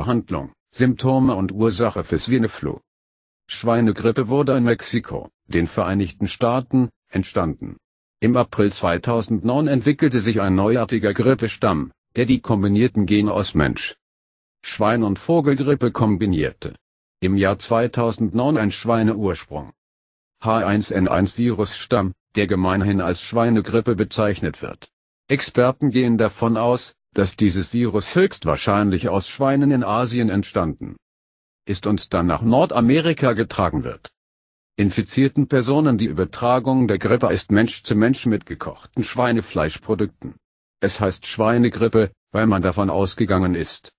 Behandlung, Symptome und Ursache für Swineflu. Schweinegrippe wurde in Mexiko, den Vereinigten Staaten, entstanden. Im April 2009 entwickelte sich ein neuartiger Grippestamm, der die kombinierten Gene aus Mensch, Schwein und Vogelgrippe kombinierte. Im Jahr 2009 ein Schweineursprung. H1N1-Virusstamm, der gemeinhin als Schweinegrippe bezeichnet wird. Experten gehen davon aus, dass dieses Virus höchstwahrscheinlich aus Schweinen in Asien entstanden ist und dann nach Nordamerika getragen wird. Infizierten Personen die Übertragung der Grippe ist Mensch zu Mensch mit gekochten Schweinefleischprodukten. Es heißt Schweinegrippe, weil man davon ausgegangen ist.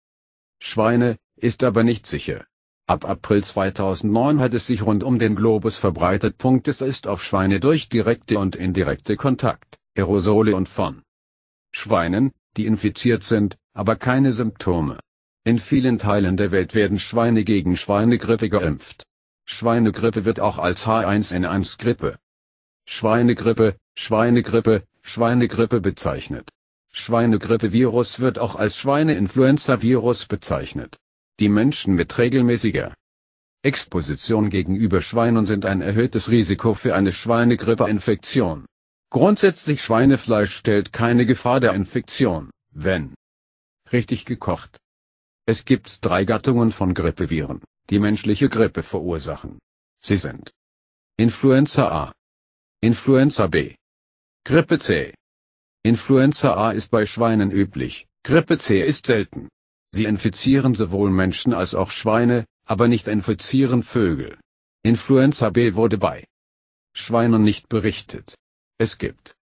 Schweine, ist aber nicht sicher. Ab April 2009 hat es sich rund um den Globus verbreitet. Punkt es ist auf Schweine durch direkte und indirekte Kontakt, Aerosole und von Schweinen, die infiziert sind, aber keine Symptome. In vielen Teilen der Welt werden Schweine gegen Schweinegrippe geimpft. Schweinegrippe wird auch als H1N1-Grippe, Schweinegrippe, Schweinegrippe, Schweinegrippe bezeichnet. Schweinegrippe-Virus wird auch als Schweineinfluenza-Virus bezeichnet. Die Menschen mit regelmäßiger Exposition gegenüber Schweinen sind ein erhöhtes Risiko für eine Schweinegrippe-Infektion. Grundsätzlich Schweinefleisch stellt keine Gefahr der Infektion, wenn richtig gekocht. Es gibt drei Gattungen von Grippeviren, die menschliche Grippe verursachen. Sie sind Influenza A, Influenza B, Grippe C. Influenza A ist bei Schweinen üblich, Grippe C ist selten. Sie infizieren sowohl Menschen als auch Schweine, aber nicht infizieren Vögel. Influenza B wurde bei Schweinen nicht berichtet. Es gibt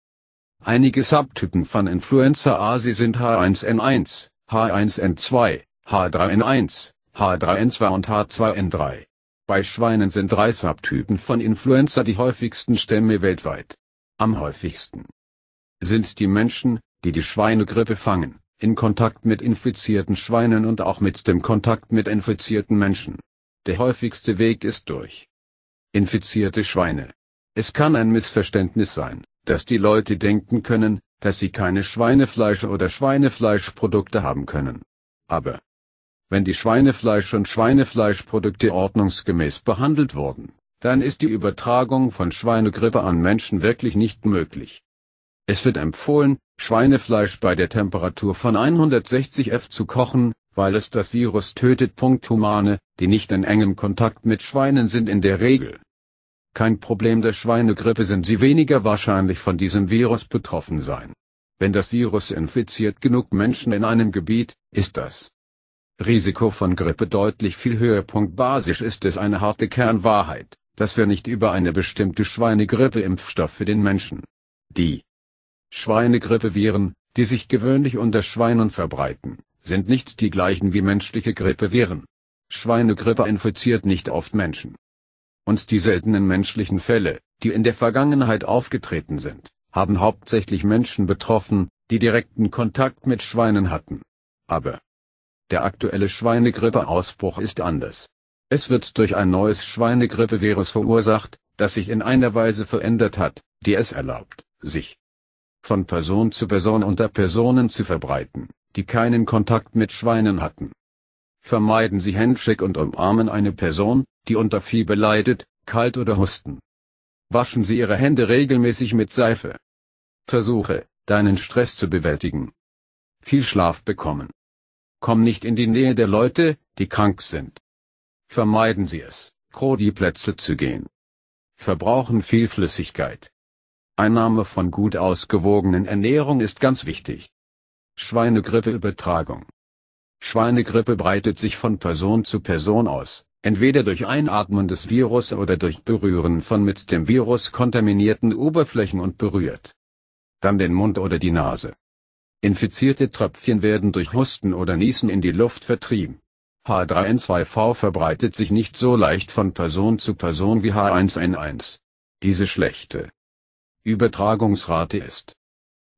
einige Subtypen von Influenza A. Sie sind H1N1, H1N2, H3N1, H3N2 und H2N3. Bei Schweinen sind drei Subtypen von Influenza die häufigsten Stämme weltweit. Am häufigsten sind die Menschen, die die Schweinegrippe fangen, in Kontakt mit infizierten Schweinen und auch mit dem Kontakt mit infizierten Menschen. Der häufigste Weg ist durch infizierte Schweine. Es kann ein Missverständnis sein, dass die Leute denken können, dass sie keine Schweinefleisch oder Schweinefleischprodukte haben können. Aber wenn die Schweinefleisch und Schweinefleischprodukte ordnungsgemäß behandelt wurden, dann ist die Übertragung von Schweinegrippe an Menschen wirklich nicht möglich. Es wird empfohlen, Schweinefleisch bei der Temperatur von 160 F zu kochen, weil es das Virus tötet. Humane, die nicht in engem Kontakt mit Schweinen sind in der Regel kein Problem der Schweinegrippe sind sie weniger wahrscheinlich von diesem Virus betroffen sein. Wenn das Virus infiziert genug Menschen in einem Gebiet, ist das Risiko von Grippe deutlich viel höher. Basisch ist es eine harte Kernwahrheit, dass wir nicht über eine bestimmte Schweinegrippe-Impfstoff für den Menschen. Die Schweinegrippeviren, die sich gewöhnlich unter Schweinen verbreiten, sind nicht die gleichen wie menschliche Grippeviren. Schweinegrippe infiziert nicht oft Menschen und die seltenen menschlichen Fälle, die in der Vergangenheit aufgetreten sind, haben hauptsächlich Menschen betroffen, die direkten Kontakt mit Schweinen hatten. Aber der aktuelle Schweinegrippeausbruch ist anders. Es wird durch ein neues Schweinegrippevirus verursacht, das sich in einer Weise verändert hat, die es erlaubt, sich von Person zu Person unter Personen zu verbreiten, die keinen Kontakt mit Schweinen hatten. Vermeiden Sie Handshake und umarmen eine Person, die unter Fieber leidet, kalt oder husten. Waschen Sie Ihre Hände regelmäßig mit Seife. Versuche, deinen Stress zu bewältigen. Viel Schlaf bekommen. Komm nicht in die Nähe der Leute, die krank sind. Vermeiden Sie es, Krodi-Plätze zu gehen. Verbrauchen viel Flüssigkeit. Einnahme von gut ausgewogenen Ernährung ist ganz wichtig. Schweinegrippeübertragung Schweinegrippe breitet sich von Person zu Person aus, entweder durch Einatmen des Virus oder durch Berühren von mit dem Virus kontaminierten Oberflächen und berührt dann den Mund oder die Nase. Infizierte Tröpfchen werden durch Husten oder Niesen in die Luft vertrieben. H3N2V verbreitet sich nicht so leicht von Person zu Person wie H1N1. Diese schlechte Übertragungsrate ist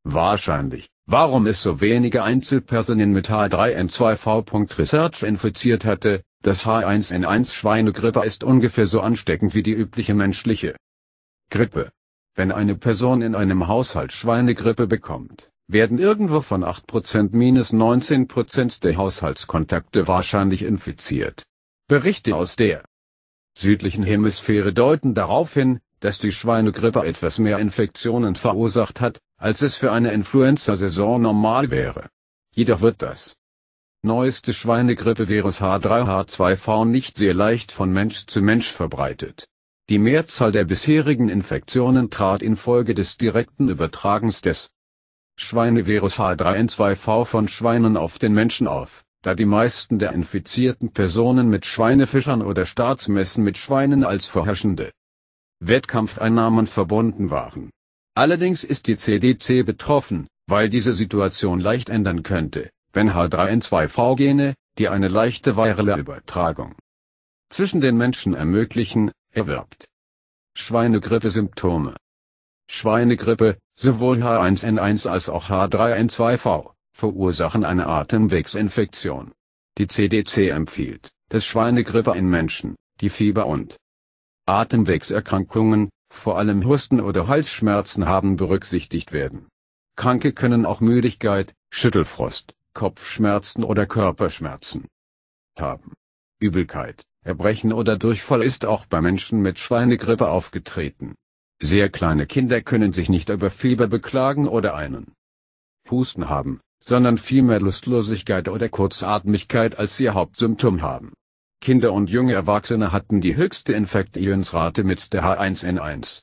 wahrscheinlich warum es so wenige Einzelpersonen mit H3N2V. Research infiziert hatte, das H1N1 Schweinegrippe ist ungefähr so ansteckend wie die übliche menschliche Grippe. Wenn eine Person in einem Haushalt Schweinegrippe bekommt, werden irgendwo von 8% minus 19% der Haushaltskontakte wahrscheinlich infiziert. Berichte aus der südlichen Hemisphäre deuten darauf hin, dass die Schweinegrippe etwas mehr Infektionen verursacht hat, als es für eine Influenza-Saison normal wäre. Jedoch wird das neueste Schweinegrippevirus H3H2V nicht sehr leicht von Mensch zu Mensch verbreitet. Die Mehrzahl der bisherigen Infektionen trat infolge des direkten Übertragens des Schweinevirus H3N2V von Schweinen auf den Menschen auf, da die meisten der infizierten Personen mit Schweinefischern oder Staatsmessen mit Schweinen als vorherrschende Wettkampfeinnahmen verbunden waren Allerdings ist die CDC betroffen, weil diese Situation leicht ändern könnte, wenn H3N2-V-Gene, die eine leichte virale Übertragung zwischen den Menschen ermöglichen, erwirbt. Schweinegrippe-Symptome Schweinegrippe, sowohl H1N1 als auch H3N2V, verursachen eine Atemwegsinfektion. Die CDC empfiehlt, dass Schweinegrippe in Menschen, die Fieber und Atemwegserkrankungen, vor allem Husten oder Halsschmerzen haben berücksichtigt werden. Kranke können auch Müdigkeit, Schüttelfrost, Kopfschmerzen oder Körperschmerzen haben. Übelkeit, Erbrechen oder Durchfall ist auch bei Menschen mit Schweinegrippe aufgetreten. Sehr kleine Kinder können sich nicht über Fieber beklagen oder einen Husten haben, sondern vielmehr Lustlosigkeit oder Kurzatmigkeit als ihr Hauptsymptom haben. Kinder und junge Erwachsene hatten die höchste Infektionsrate mit der H1N1.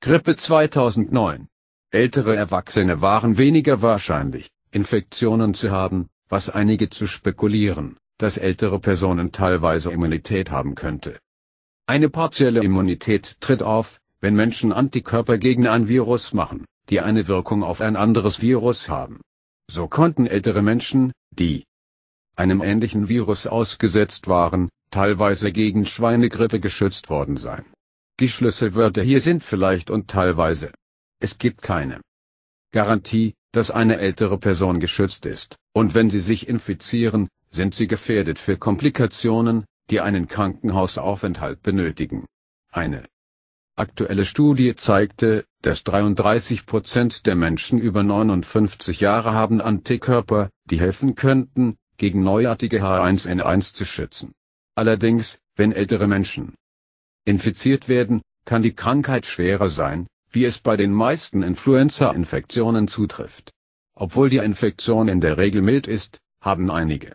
Grippe 2009. Ältere Erwachsene waren weniger wahrscheinlich, Infektionen zu haben, was einige zu spekulieren, dass ältere Personen teilweise Immunität haben könnte. Eine partielle Immunität tritt auf, wenn Menschen Antikörper gegen ein Virus machen, die eine Wirkung auf ein anderes Virus haben. So konnten ältere Menschen, die einem ähnlichen Virus ausgesetzt waren, teilweise gegen Schweinegrippe geschützt worden sein. Die Schlüsselwörter hier sind vielleicht und teilweise. Es gibt keine Garantie, dass eine ältere Person geschützt ist, und wenn sie sich infizieren, sind sie gefährdet für Komplikationen, die einen Krankenhausaufenthalt benötigen. Eine aktuelle Studie zeigte, dass 33 Prozent der Menschen über 59 Jahre haben Antikörper, die helfen könnten, gegen neuartige H1N1 zu schützen. Allerdings, wenn ältere Menschen infiziert werden, kann die Krankheit schwerer sein, wie es bei den meisten Influenza-Infektionen zutrifft. Obwohl die Infektion in der Regel mild ist, haben einige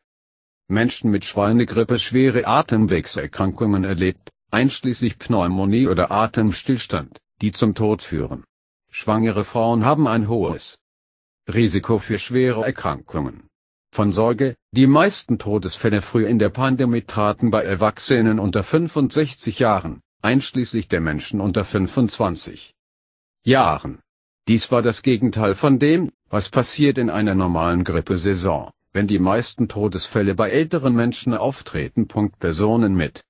Menschen mit Schweinegrippe schwere Atemwegserkrankungen erlebt, einschließlich Pneumonie oder Atemstillstand, die zum Tod führen. Schwangere Frauen haben ein hohes Risiko für schwere Erkrankungen von Sorge. Die meisten Todesfälle früh in der Pandemie traten bei Erwachsenen unter 65 Jahren, einschließlich der Menschen unter 25 Jahren. Dies war das Gegenteil von dem, was passiert in einer normalen Grippesaison, wenn die meisten Todesfälle bei älteren Menschen auftreten. Personen mit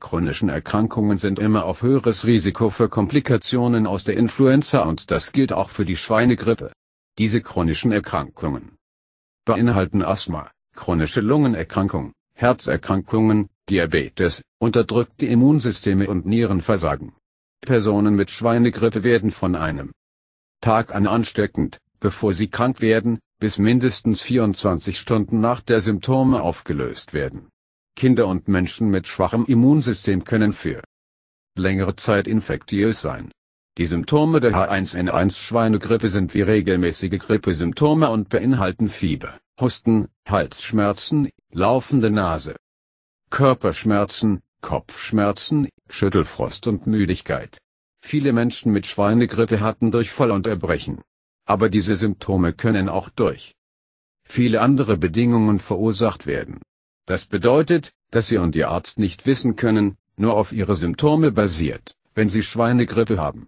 chronischen Erkrankungen sind immer auf höheres Risiko für Komplikationen aus der Influenza und das gilt auch für die Schweinegrippe. Diese chronischen Erkrankungen beinhalten Asthma, chronische Lungenerkrankung, Herzerkrankungen, Diabetes, unterdrückte Immunsysteme und Nierenversagen. Personen mit Schweinegrippe werden von einem Tag an ansteckend, bevor sie krank werden, bis mindestens 24 Stunden nach der Symptome aufgelöst werden. Kinder und Menschen mit schwachem Immunsystem können für längere Zeit infektiös sein. Die Symptome der H1N1-Schweinegrippe sind wie regelmäßige Grippesymptome und beinhalten Fieber, Husten, Halsschmerzen, laufende Nase, Körperschmerzen, Kopfschmerzen, Schüttelfrost und Müdigkeit. Viele Menschen mit Schweinegrippe hatten Durchfall und Erbrechen. Aber diese Symptome können auch durch viele andere Bedingungen verursacht werden. Das bedeutet, dass Sie und Ihr Arzt nicht wissen können, nur auf Ihre Symptome basiert, wenn Sie Schweinegrippe haben.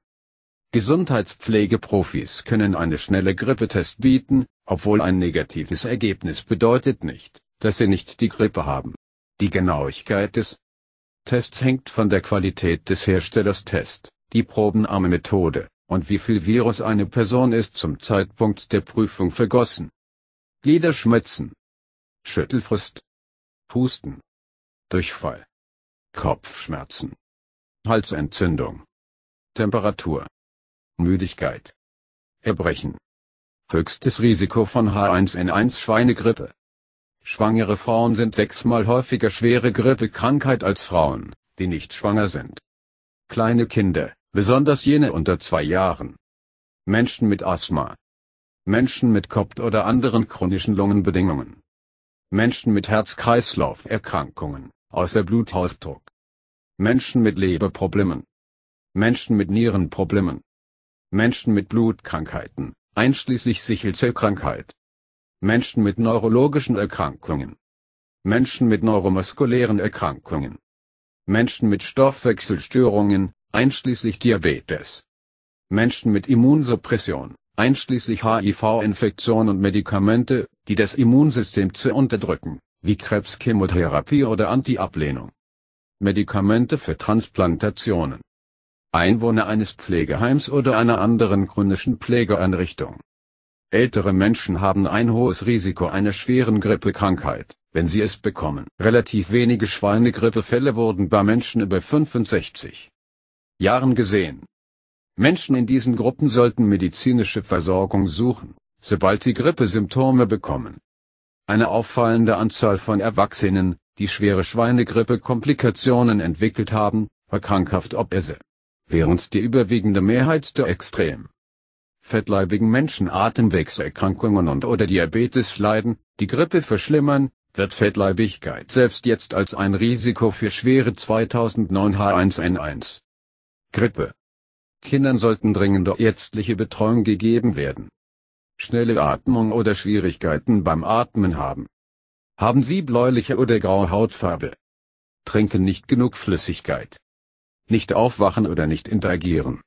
Gesundheitspflegeprofis können eine schnelle Grippetest bieten, obwohl ein negatives Ergebnis bedeutet nicht, dass sie nicht die Grippe haben. Die Genauigkeit des Tests hängt von der Qualität des Herstellers Test, die probenarme Methode, und wie viel Virus eine Person ist zum Zeitpunkt der Prüfung vergossen. Gliederschmerzen, Schüttelfrist, Husten, Durchfall, Kopfschmerzen, Halsentzündung, Temperatur. Müdigkeit. Erbrechen. Höchstes Risiko von H1N1 Schweinegrippe. Schwangere Frauen sind sechsmal häufiger schwere Grippekrankheit als Frauen, die nicht schwanger sind. Kleine Kinder, besonders jene unter zwei Jahren. Menschen mit Asthma. Menschen mit Kopf- oder anderen chronischen Lungenbedingungen. Menschen mit Herz-Kreislauf-Erkrankungen, außer Bluthausdruck. Menschen mit Leberproblemen. Menschen mit Nierenproblemen. Menschen mit Blutkrankheiten, einschließlich Sichelzellkrankheit, Menschen mit neurologischen Erkrankungen, Menschen mit neuromuskulären Erkrankungen, Menschen mit Stoffwechselstörungen, einschließlich Diabetes, Menschen mit Immunsuppression, einschließlich HIV-Infektion und Medikamente, die das Immunsystem zu unterdrücken, wie Krebschemotherapie oder Antiablehnung. Medikamente für Transplantationen. Einwohner eines Pflegeheims oder einer anderen chronischen Pflegeeinrichtung. Ältere Menschen haben ein hohes Risiko einer schweren Grippekrankheit, wenn sie es bekommen. Relativ wenige Schweinegrippefälle wurden bei Menschen über 65 Jahren gesehen. Menschen in diesen Gruppen sollten medizinische Versorgung suchen, sobald sie Grippesymptome bekommen. Eine auffallende Anzahl von Erwachsenen, die schwere Schweinegrippe-Komplikationen entwickelt haben, war krankhaft obese während die überwiegende Mehrheit der extrem fettleibigen Menschen Atemwegserkrankungen und oder Diabetes leiden, die Grippe verschlimmern, wird Fettleibigkeit selbst jetzt als ein Risiko für schwere 2009 H1N1 Grippe. Kindern sollten dringende ärztliche Betreuung gegeben werden. Schnelle Atmung oder Schwierigkeiten beim Atmen haben. Haben Sie bläuliche oder graue Hautfarbe? Trinken nicht genug Flüssigkeit nicht aufwachen oder nicht interagieren.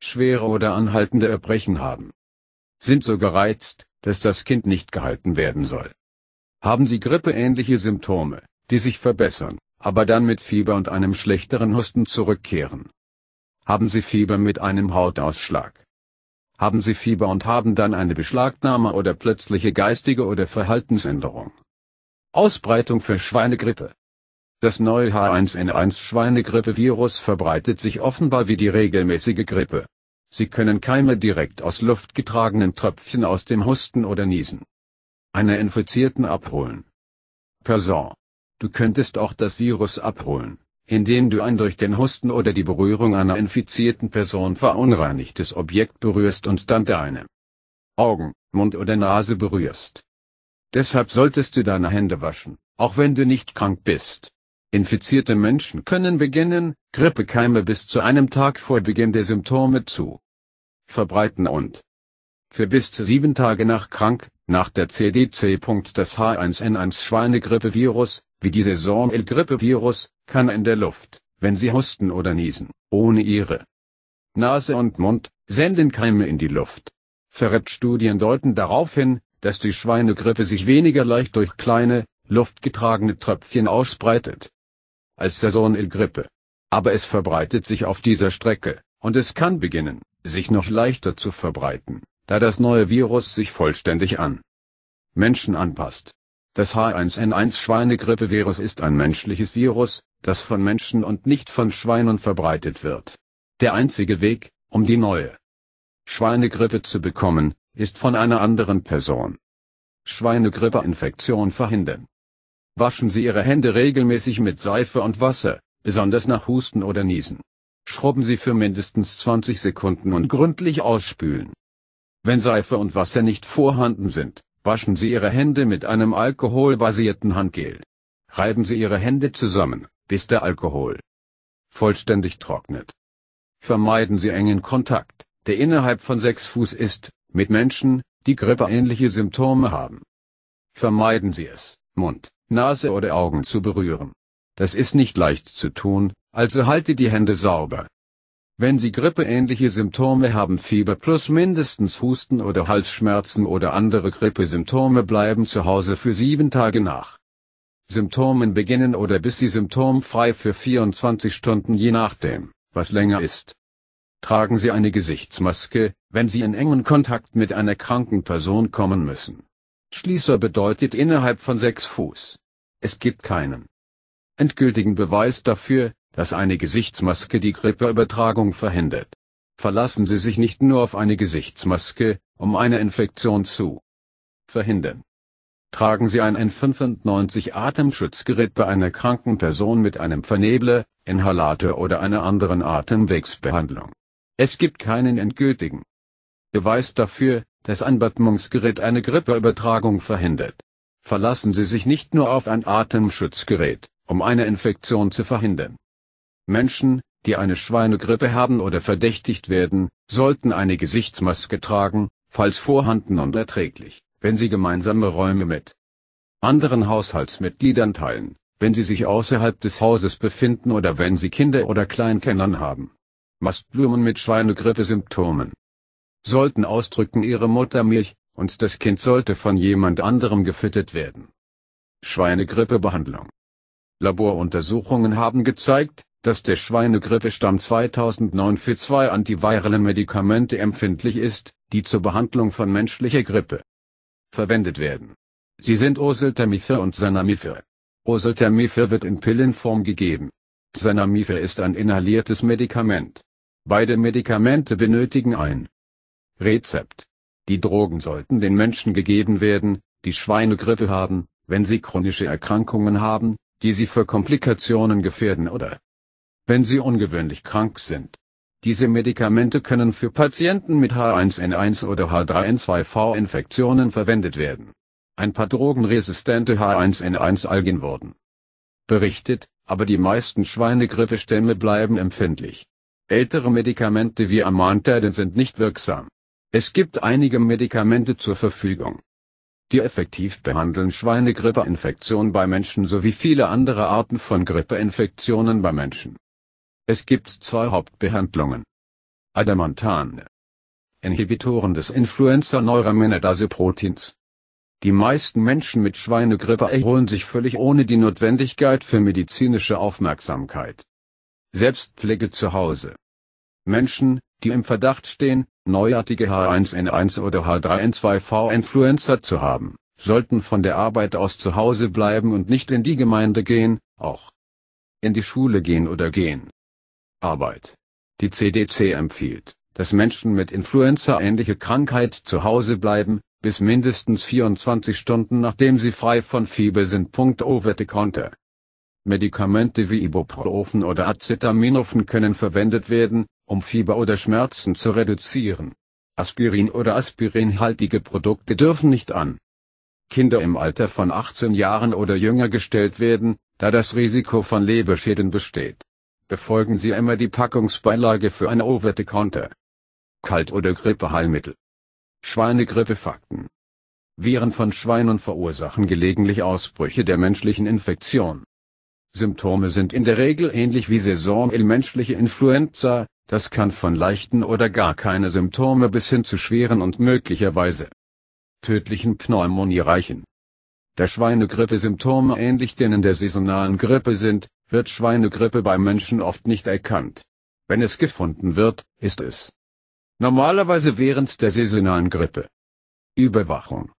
Schwere oder anhaltende Erbrechen haben. Sind so gereizt, dass das Kind nicht gehalten werden soll. Haben sie grippeähnliche Symptome, die sich verbessern, aber dann mit Fieber und einem schlechteren Husten zurückkehren. Haben sie Fieber mit einem Hautausschlag. Haben sie Fieber und haben dann eine Beschlagnahme oder plötzliche geistige oder Verhaltensänderung. Ausbreitung für Schweinegrippe. Das neue H1N1-Schweinegrippe-Virus verbreitet sich offenbar wie die regelmäßige Grippe. Sie können Keime direkt aus luftgetragenen Tröpfchen aus dem Husten oder Niesen. Einer Infizierten abholen. Person. Du könntest auch das Virus abholen, indem du ein durch den Husten oder die Berührung einer infizierten Person verunreinigtes Objekt berührst und dann deine Augen, Mund oder Nase berührst. Deshalb solltest du deine Hände waschen, auch wenn du nicht krank bist. Infizierte Menschen können beginnen, Grippekeime bis zu einem Tag vor Beginn der Symptome zu verbreiten und für bis zu sieben Tage nach krank, nach der CDC. Das H1N1 1 Schweinegrippevirus, wie die saison l grippe kann in der Luft, wenn sie husten oder niesen, ohne ihre Nase und Mund, senden Keime in die Luft. Verrät-Studien deuten darauf hin, dass die Schweinegrippe sich weniger leicht durch kleine, luftgetragene Tröpfchen ausbreitet als der Sohn Il Grippe. Aber es verbreitet sich auf dieser Strecke, und es kann beginnen, sich noch leichter zu verbreiten, da das neue Virus sich vollständig an Menschen anpasst. Das H1N1 1 Schweinegrippevirus ist ein menschliches Virus, das von Menschen und nicht von Schweinen verbreitet wird. Der einzige Weg, um die neue Schweinegrippe zu bekommen, ist von einer anderen Person. Schweinegrippeinfektion verhindern. Waschen Sie Ihre Hände regelmäßig mit Seife und Wasser, besonders nach Husten oder Niesen. Schrubben Sie für mindestens 20 Sekunden und gründlich ausspülen. Wenn Seife und Wasser nicht vorhanden sind, waschen Sie Ihre Hände mit einem alkoholbasierten Handgel. Reiben Sie Ihre Hände zusammen, bis der Alkohol vollständig trocknet. Vermeiden Sie engen Kontakt, der innerhalb von sechs Fuß ist, mit Menschen, die grippeähnliche Symptome haben. Vermeiden Sie es, Mund, Nase oder Augen zu berühren. Das ist nicht leicht zu tun, also halte die Hände sauber. Wenn Sie grippeähnliche Symptome haben, Fieber plus mindestens Husten oder Halsschmerzen oder andere Grippesymptome bleiben zu Hause für sieben Tage nach. Symptomen beginnen oder bis Sie symptomfrei für 24 Stunden je nachdem, was länger ist. Tragen Sie eine Gesichtsmaske, wenn Sie in engen Kontakt mit einer kranken Person kommen müssen. Schließer bedeutet innerhalb von 6 Fuß. Es gibt keinen endgültigen Beweis dafür, dass eine Gesichtsmaske die Grippeübertragung verhindert. Verlassen Sie sich nicht nur auf eine Gesichtsmaske, um eine Infektion zu verhindern. Tragen Sie ein N95 Atemschutzgerät bei einer kranken Person mit einem Vernebler, Inhalator oder einer anderen Atemwegsbehandlung. Es gibt keinen endgültigen Beweis dafür, dass ein Batmungsgerät eine Grippeübertragung verhindert verlassen Sie sich nicht nur auf ein Atemschutzgerät, um eine Infektion zu verhindern. Menschen, die eine Schweinegrippe haben oder verdächtigt werden, sollten eine Gesichtsmaske tragen, falls vorhanden und erträglich, wenn sie gemeinsame Räume mit anderen Haushaltsmitgliedern teilen, wenn sie sich außerhalb des Hauses befinden oder wenn sie Kinder oder Kleinkindern haben. Mastblumen mit Schweinegrippe-Symptomen sollten ausdrücken ihre Muttermilch, und das Kind sollte von jemand anderem gefüttert werden. Schweinegrippebehandlung Laboruntersuchungen haben gezeigt, dass der Schweinegrippestamm 2009 für zwei antivirale Medikamente empfindlich ist, die zur Behandlung von menschlicher Grippe verwendet werden. Sie sind Oseltamivir und Sanamivir. Oseltamivir wird in Pillenform gegeben. Sanamivir ist ein inhaliertes Medikament. Beide Medikamente benötigen ein Rezept. Die Drogen sollten den Menschen gegeben werden, die Schweinegrippe haben, wenn sie chronische Erkrankungen haben, die sie für Komplikationen gefährden oder wenn sie ungewöhnlich krank sind. Diese Medikamente können für Patienten mit H1N1 oder H3N2V-Infektionen verwendet werden. Ein paar drogenresistente H1N1-Algen wurden berichtet, aber die meisten Schweinegrippestämme bleiben empfindlich. Ältere Medikamente wie Amantadin sind nicht wirksam. Es gibt einige Medikamente zur Verfügung, die effektiv behandeln Schweinegrippeinfektion bei Menschen sowie viele andere Arten von Grippeinfektionen bei Menschen. Es gibt zwei Hauptbehandlungen. Adamantane. Inhibitoren des Influenza-Neuraminidase-Proteins. Die meisten Menschen mit Schweinegrippe erholen sich völlig ohne die Notwendigkeit für medizinische Aufmerksamkeit. Selbstpflege zu Hause. Menschen, die im Verdacht stehen, neuartige H1N1 oder h 3 n 2 v influencer zu haben, sollten von der Arbeit aus zu Hause bleiben und nicht in die Gemeinde gehen, auch in die Schule gehen oder gehen. Arbeit. Die CDC empfiehlt, dass Menschen mit Influenza-ähnliche Krankheit zu Hause bleiben, bis mindestens 24 Stunden nachdem sie frei von Fieber sind. Over the Medikamente wie Ibuprofen oder Acetaminophen können verwendet werden, um Fieber oder Schmerzen zu reduzieren. Aspirin oder aspirinhaltige Produkte dürfen nicht an Kinder im Alter von 18 Jahren oder jünger gestellt werden, da das Risiko von Leberschäden besteht. Befolgen Sie immer die Packungsbeilage für ein Over-the-Counter. Kalt- oder Grippeheilmittel. Schweinegrippefakten. Viren von Schweinen verursachen gelegentlich Ausbrüche der menschlichen Infektion. Symptome sind in der Regel ähnlich wie saisonal menschliche Influenza, das kann von leichten oder gar keine Symptome bis hin zu schweren und möglicherweise tödlichen Pneumonie reichen. Da Schweinegrippe Symptome ähnlich denen der saisonalen Grippe sind, wird Schweinegrippe bei Menschen oft nicht erkannt. Wenn es gefunden wird, ist es normalerweise während der saisonalen Grippe. Überwachung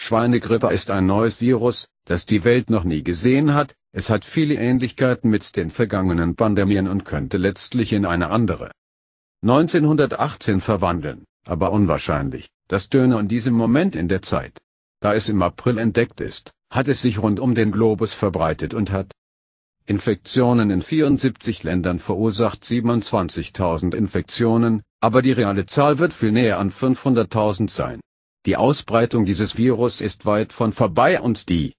Schweinegrippe ist ein neues Virus, das die Welt noch nie gesehen hat, es hat viele Ähnlichkeiten mit den vergangenen Pandemien und könnte letztlich in eine andere 1918 verwandeln, aber unwahrscheinlich, das Döner in diesem Moment in der Zeit. Da es im April entdeckt ist, hat es sich rund um den Globus verbreitet und hat Infektionen in 74 Ländern verursacht 27.000 Infektionen, aber die reale Zahl wird viel näher an 500.000 sein. Die Ausbreitung dieses Virus ist weit von vorbei und die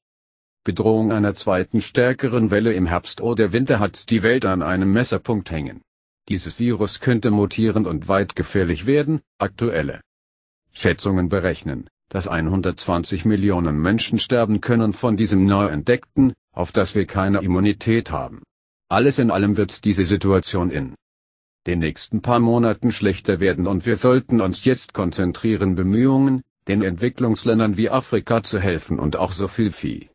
Bedrohung einer zweiten stärkeren Welle im Herbst oder Winter hat die Welt an einem Messerpunkt hängen. Dieses Virus könnte mutieren und weit gefährlich werden, aktuelle Schätzungen berechnen, dass 120 Millionen Menschen sterben können von diesem neu entdeckten, auf das wir keine Immunität haben. Alles in allem wird diese Situation in den nächsten paar Monaten schlechter werden und wir sollten uns jetzt konzentrieren Bemühungen, den Entwicklungsländern wie Afrika zu helfen und auch so viel Vieh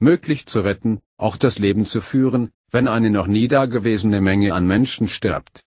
möglich zu retten, auch das Leben zu führen, wenn eine noch nie dagewesene Menge an Menschen stirbt.